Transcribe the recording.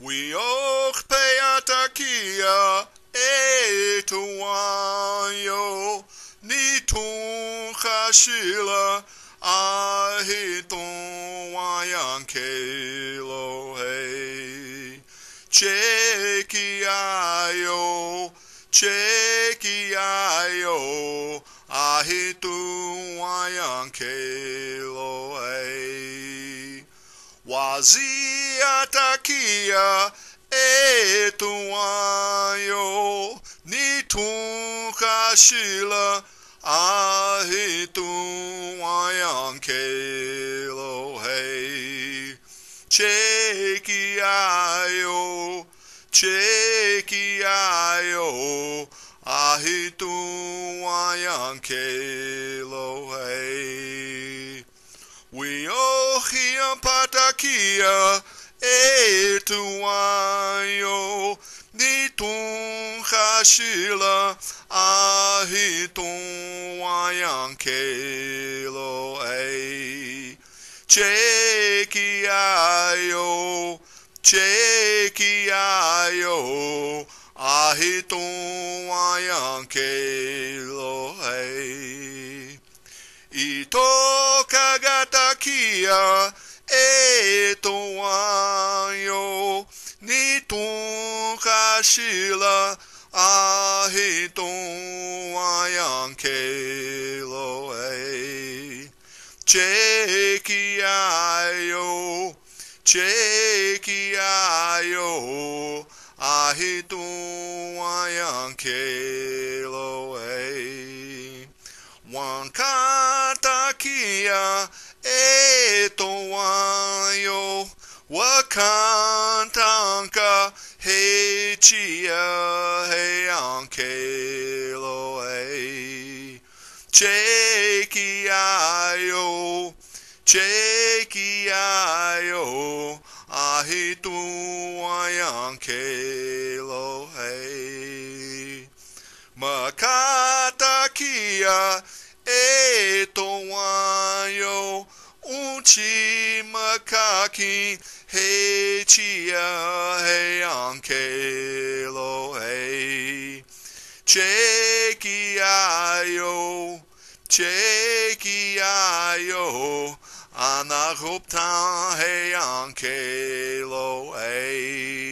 We och peatakia etuanyo nitun hashila ahitun kelo hey cheki ayo ahitun kelo hey waziatakia etuayo nitunkashila ahituayankelo hei chekiayo chekiayo ahituayankelo hei Elohim patakia etuayo nitun hashila ahitun wayankelo ei chekiayo chekiayo ahitun wayankelo ei kia e toanyo ni tun kashila a he ayanke kelo e che kiayo che kiayo a he toan kelo e wan kata kia ya e toa yo wakantanka he chia he ankelo e cheki ayo cheki ayo ahi tua yankelo e makata kia ètò wọn makaki, ń tí makakin hechia he ankelo he chekiayo chekiayo anahoptan he ankelo he